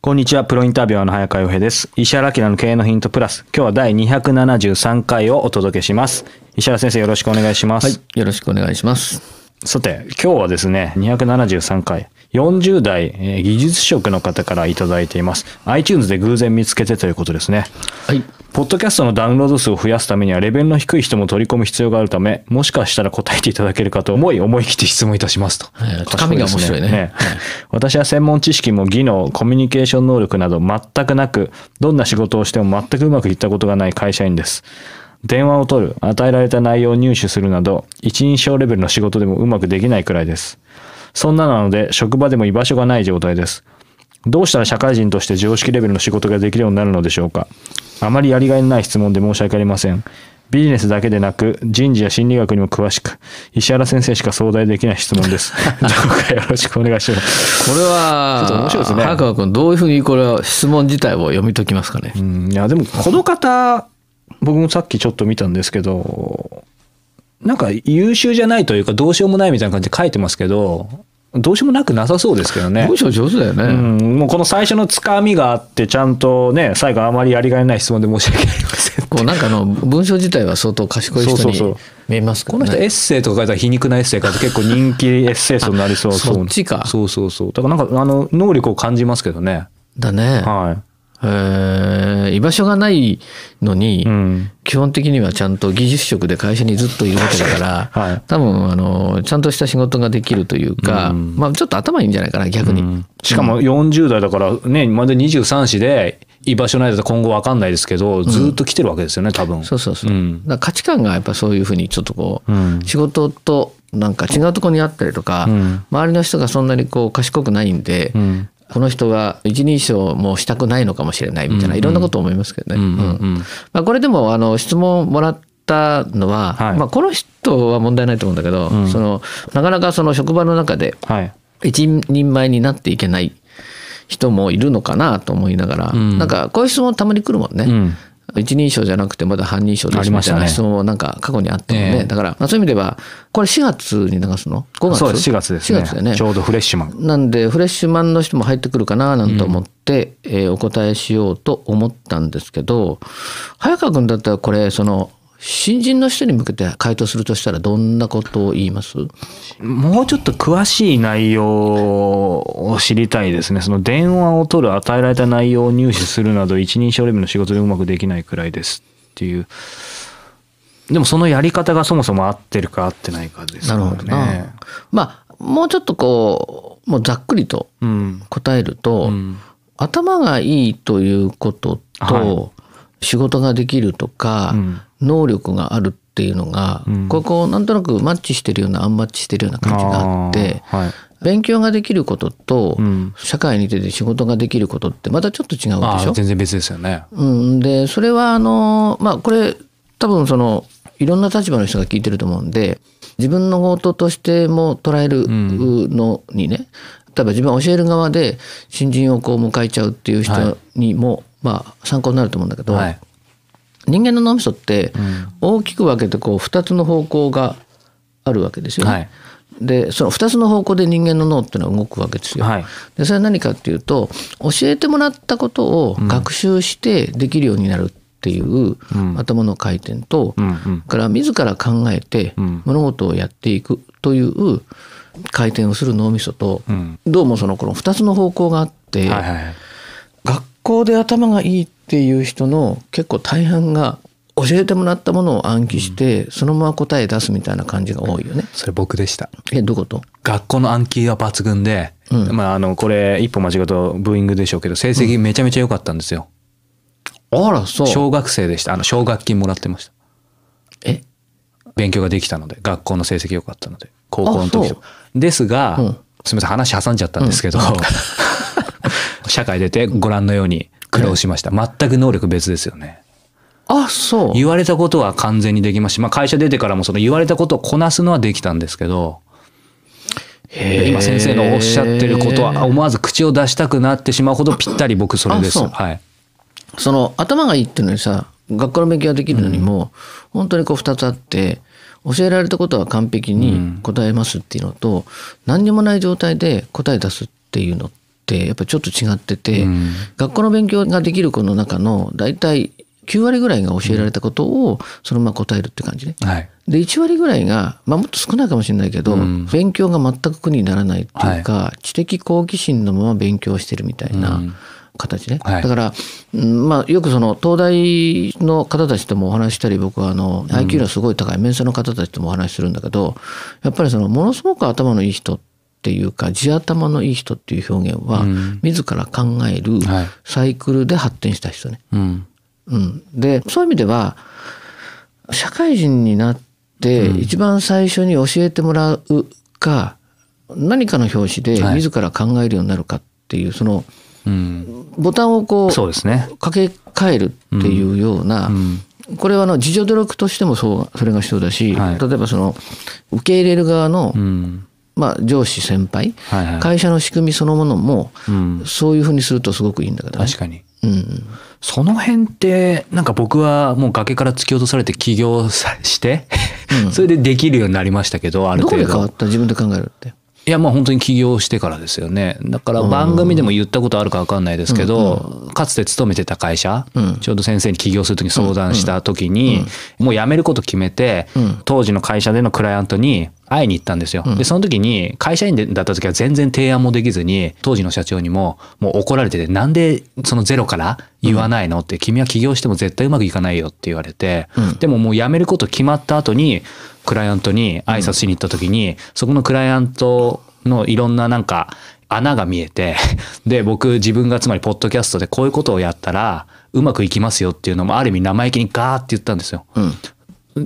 こんにちは、プロインタビュアーの早川洋平です。石原明の経営のヒントプラス、今日は第273回をお届けします。石原先生、よろしくお願いします。はい、よろしくお願いします。さて、今日はですね、273回、40代、えー、技術職の方からいただいています。iTunes で偶然見つけてということですね。はい。ポッドキャストのダウンロード数を増やすためにはレベルの低い人も取り込む必要があるため、もしかしたら答えていただけるかと思い、思い切って質問いたしますと。はい、つが面白いね。ね私は専門知識も技能、コミュニケーション能力など全くなく、どんな仕事をしても全くうまくいったことがない会社員です。電話を取る、与えられた内容を入手するなど、一人称レベルの仕事でもうまくできないくらいです。そんななので、職場でも居場所がない状態です。どうしたら社会人として常識レベルの仕事ができるようになるのでしょうかあまりやりがいのない質問で申し訳ありません。ビジネスだけでなく、人事や心理学にも詳しく、石原先生しか相談できない質問です。どうかよろしくお願いします。これは、ちょっと面白いですね。早川君、どういうふうにこれは質問自体を読み解きますかね。うん、いや、でもこの方、僕もさっきちょっと見たんですけど、なんか優秀じゃないというかどうしようもないみたいな感じで書いてますけど、どうしようもなくなさそうですけどね。文章上手だよね、うん。もうこの最初のつかみがあって、ちゃんとね、最後あまりやりがいない質問で申し訳ありません。こうなんかあの、文章自体は相当賢い人に見えますか、ね、この人エッセイとか書いたら皮肉なエッセイ書いて結構人気エッセイそうになりそう。そっちか。そうそうそう。だからなんか、あの、能力を感じますけどね。だね。はい。えー、居場所がないのに、うん、基本的にはちゃんと技術職で会社にずっといるわけだから、はい、多分あのちゃんとした仕事ができるというか、うん、まあ、ちょっと頭いいんじゃないかな逆に、うん、しかも40代だからねまだ23歳で居場所ないと今後分かんないですけどずっと来てるわけですよね多分、そうそうそう、価値観がやっぱそういうふうにちょっとこう、仕事となんか違うとこにあったりとか、周りの人がそんなにこう賢くないんで、この人が一人称もしたくないのかもしれないみたいな、いろんなこと思いますけどね。これでもあの質問もらったのは、はい、まあ、この人は問題ないと思うんだけど、うん、そのなかなかその職場の中で一人前になっていけない人もいるのかなと思いながら、うん、なんかこういう質問たまに来るもんね。うん一人称じゃなくてまだ半人称ですみたいな質問もなんか過去にあったので、ねえー、だから、まあ、そういう意味では、これ4月に流すの ?5 月そうです、4月ですね。月だよね。ちょうどフレッシュマン。なんで、フレッシュマンの人も入ってくるかななんて思って、うん、えー、お答えしようと思ったんですけど、早川君だったらこれ、その、新人の人に向けて回答するとしたらどんなことを言いますもうちょっと詳しい内容を知りたいですねその電話を取る与えられた内容を入手するなど一人称レベルの仕事でうまくできないくらいですっていうでもそのやり方がそもそも合ってるか合ってないかですからね。まあもうちょっとこうもうざっくりと答えると、うんうん、頭がいいということと、はい仕事ができるとか、能力があるっていうのが、ここなんとなくマッチしてるようなアンマッチしてるような感じがあって。勉強ができることと、社会に出て仕事ができることってまたちょっと違うでしょ全然別ですよね。うん、でそれはあのまあこれ多分そのいろんな立場の人が聞いてると思うんで自分のこととしても捉えるのにね、例えば自分は教える側で新人をこう迎えちゃうっていう人にもまあ、参考になると思うんだけど、はい、人間の脳みそって大きく分けてこう2つの方向があるわけですよね。はい、でその2つの方向で人間の脳っていうのは動くわけですよ。はい、でそれは何かっていうと教えてもらったことを学習してできるようになるっていう、頭の回転と、うんうん、から自ら考えて物事をやっていくという回転をする脳みそと、うん、どうもそのこの2つの方向があって。はいはい考で頭がいいっていう人の結構大半が教えてもらったものを暗記して、うん、そのまま答え出すみたいな感じが多いよね。それ僕でした。え、どこと学校の暗記は抜群で、うん、まあ、あの、これ、一歩間違うとブーイングでしょうけど、成績めちゃめちゃ良かったんですよ。うん、あら、そう。小学生でした。あの、奨学金もらってました。え勉強ができたので、学校の成績良かったので、高校の時と。ですが、すみません、話挟んじゃったんですけど、社会出てご覧のように苦労しました。全く能力別ですよね。あ、そう。言われたことは完全にできますし、まあ会社出てからもその言われたことをこなすのはできたんですけど、今先生のおっしゃってることは思わず口を出したくなってしまうほどぴったり僕それです。はい。その頭がいいっていうのにさ、学校の勉強ができるのにも、うん、本当にこう2つあって、教えられたことは完璧に答えますっていうのと、うん、何にもない状態で答え出すっていうのっってやっぱちょっと違ってて、うん、学校の勉強ができる子の中の大体9割ぐらいが教えられたことをそのまま答えるって感じね。はい、で1割ぐらいが、まあ、もっと少ないかもしれないけど、うん、勉強が全く苦にならないっていうか、はい、知的好奇心のまま勉強してるみたいな。形ね、はい、だから、まあ、よくその東大の方たちともお話したり僕はあの IQ のすごい高い面接の方たちともお話しするんだけどやっぱりそのものすごく頭のいい人っっていうか地頭のいい人っていう表現は、うん、自ら考えるサイクルで発展した人ね。はい、うん、でそういう意味では社会人になって一番最初に教えてもらうか、何かの表紙で自ら考えるようになるかっていう、はい、その、うん、ボタンをこうう、ね、かけ替えるっていうような、うんうん、これはあの自助努力としてもそうそれが必要だし、はい、例えばその受け入れる側のまあ、上司先輩、はいはい、会社の仕組みそのものも、うん、そういうふうにするとすごくいいんだけどね。確かにうん、その辺ってなんか僕はもう崖から突き落とされて起業して それでできるようになりましたけどある程度、どこで変わった自分で考えるっていやまあ本当に起業してからですよねだから番組でも言ったことあるか分かんないですけど、うん、かつて勤めてた会社、うん、ちょうど先生に起業する時に相談した時に、うん、もう辞めること決めて、当時の会社でのクライアントに会いに行ったんですよ、でその時に会社員だった時は全然提案もできずに当時の社長にももう怒られててなんでそのゼロから言わないのって君は起業しても絶対うまくいかないよって言われて、でももう辞めること決まった後にクライアントに挨拶しに行った時に、うん、そこのクライアントのいろんななんか穴が見えて、で、僕自分がつまりポッドキャストでこういうことをやったらうまくいきますよっていうのもある意味生意気にガーって言ったんですよ。うん、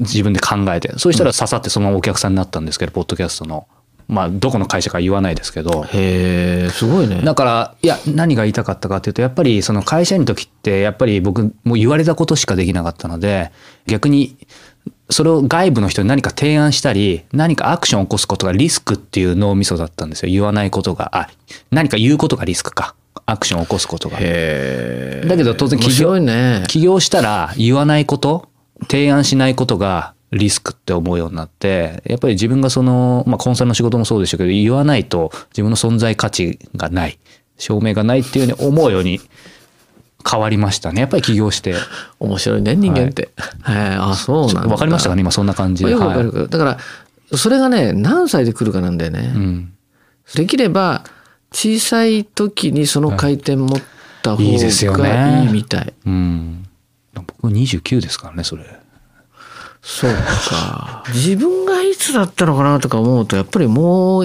自分で考えて。そしたら刺さってそのままお客さんになったんですけど、ポッドキャストの。まあ、どこの会社か言わないですけど。へすごいね。だから、いや、何が言いたかったかっていうと、やっぱりその会社員の時って、やっぱり僕、もう言われたことしかできなかったので、逆にそれを外部の人に何か提案したり、何かアクションを起こすことがリスクっていう脳みそだったんですよ。言わないことが。あ、何か言うことがリスクか。アクションを起こすことが。だけど当然起業、ね、起業したら言わないこと、提案しないことがリスクって思うようになって、やっぱり自分がその、まあコンサルの仕事もそうでしたけど、言わないと自分の存在価値がない、証明がないっていうふうに思うように変わりましたねやっぱり起業して面白いね人間って、はい、えあそうなんだかりましたかね今そんな感じで、だからそれがね何歳で来るかなんだよね、うん、できれば小さい時にその回転持った方がいいみたい、いいいねうん、僕29ですからねそれそうか。自分がいつだったのかなとか思うと、やっぱりもう、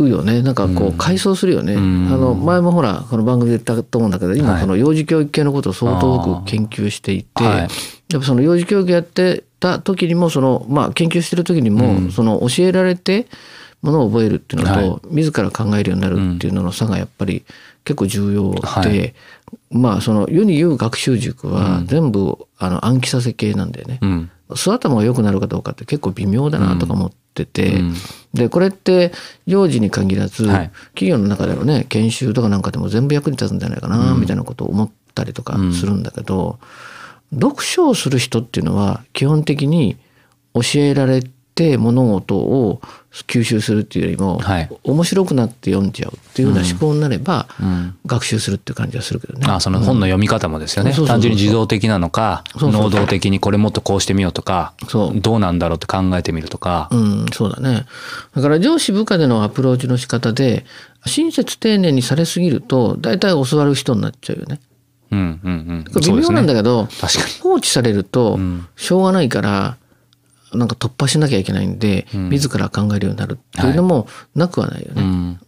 うよね。なんかこう、回想するよね。あの、前もほら、この番組で言ったと思うんだけど、今、この幼児教育系のことを相当多く研究していて、やっぱその幼児教育やってた時にも、その、まあ、研究してる時にも、その、教えられて、ものを覚えるっていうのと、自ら考えるようになるっていうのの差がやっぱり結構重要で、まあその世に言う学習塾は全部、あの暗記させ系なんだよね。素頭が良くなるかどうかって結構微妙だなとか思ってて、うん、でこれって幼児に限らず、はい、企業の中でのね研修とかなんかでも全部役に立つんじゃないかな、みたいなことを思ったりとかするんだけど、うん、読書をする人っていうのは基本的に教えられて物事を吸収するっていうよりも、はい、面白くなって読んじゃうっていうような思考になれば、うん、学習するっていう感じはするけどね。あその本の読み方もですよね、単純に自動的なのかそ能動的にこれもっとこうしてみようとかそうどうなんだろうって考えてみるとか。うん、そうだねだから上司部下でのアプローチの仕方で親切丁寧にされすぎると大体教わる人になっちゃうよね。うんうんうん、微妙なんだけど、ね、放置されるとしょうがないから、なんか突破しなきゃいけないんで、うん、自ら考えるようになるっていうのもなくはないよね。はい、うん、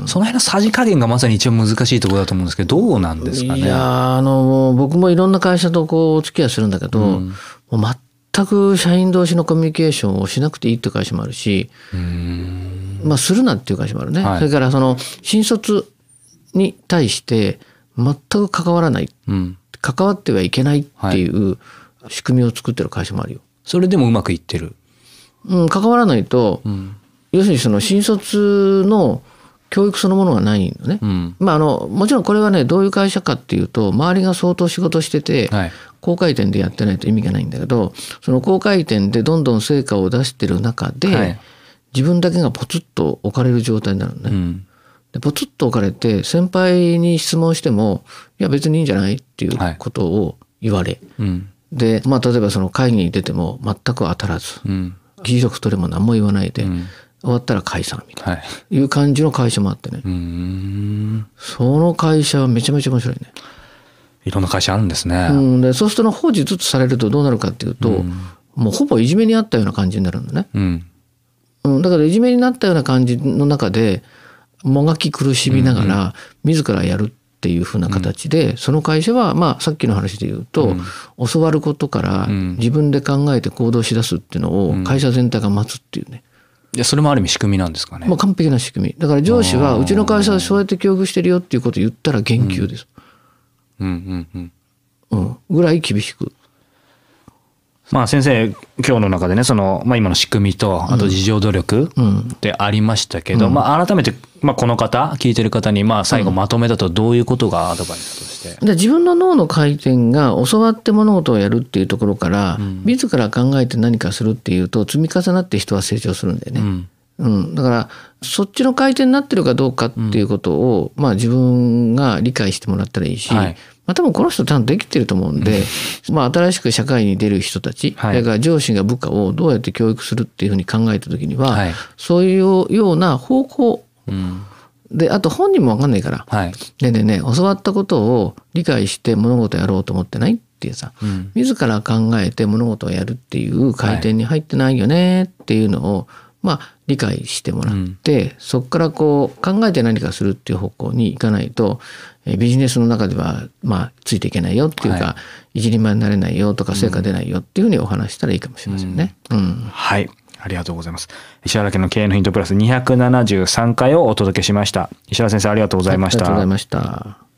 うん、その辺のさじ加減がまさに一番難しいところだと思うんですけど、どうなんですかね。いやあの僕もいろんな会社とこうお付き合いするんだけど、うん、もう全く社員同士のコミュニケーションをしなくていいっていう会社もあるし、まあするなっていう会社もあるね。はい、それからその新卒に対して全く関わらない、関わってはいけないっていう仕組みを作ってる会社もあるよ。それでもうまくいってる。うん、関わらないと、うん、要するにその新卒の教育そのものがないのね、うん、まあ、あのもちろんこれはねどういう会社かっていうと周りが相当仕事してて、はい、高回転でやってないと意味がないんだけどその高回転でどんどん成果を出してる中で、はい、自分だけがポツッと置かれる状態になるのね。うんでポツッと置かれて先輩に質問しても「いや別にいいんじゃない?」っていうことを言われ、はいうん、で、まあ、例えばその会議に出ても全く当たらず、議事録取れも何も言わないで、うん、終わったら解散みたいな、はい、いう感じの会社もあってねその会社はめちゃめちゃ面白いねいろんな会社あるんですね、うん、でそうすると放置ずつされるとどうなるかっていうと、うん、もうほぼいじめにあったような感じになるんだね、うん、だからいじめになったような感じの中でもがき苦しみながら自らやるっっていうふうな形で、うん、その会社は、まあ、さっきの話で言うと、うん、教わることから自分で考えて行動しだすっていうのを会社全体が待つっていうね。いやそれもある意味仕組みなんですかね。まあ、完璧な仕組み。だから上司はうちの会社はそうやって教育してるよっていうことを言ったら言及です。うん、うん、うん、うん。ぐらい厳しくまあ、先生今日の中でねその、まあ、今の仕組みとあと自助努力ってありましたけど、うんうん、まあ、改めて、まあ、この方聞いてる方に、まあ、最後まとめだとどういうことがアドバイスとして、うん、自分の脳の回転が教わって物事をやるっていうところから、うん、自ら考えて何かするっていうと積み重なって人は成長するんだよね。うん、だからそっちの回転になってるかどうかっていうことを、まあ、自分が理解してもらったらいいし、はいまあ、多分この人ちゃんとできてると思うんで、まあ、新しく社会に出る人たち、はい、だから上司が部下をどうやって教育するっていうふうに考えた時には、はい、そういうような方向、うん、であと本人も分かんないから、はい、ねねね教わったことを理解して物事やろうと思ってないっていうさ、うん、自ら考えて物事をやるっていう回転に入ってないよねっていうのを、はいまあ、理解してもらって、うん、そこからこう考えて何かするっていう方向にいかないと、えビジネスの中では、まあ、ついていけないよっていうか、はい、じり前になれないよとか成果出ないよっていうふうにお話したらいいかもしれませんね。うん、うん、はいありがとうございます。石原家の経営のヒントプラス273回をお届けしました。石原先生ありがとうございました。ありがとうございました。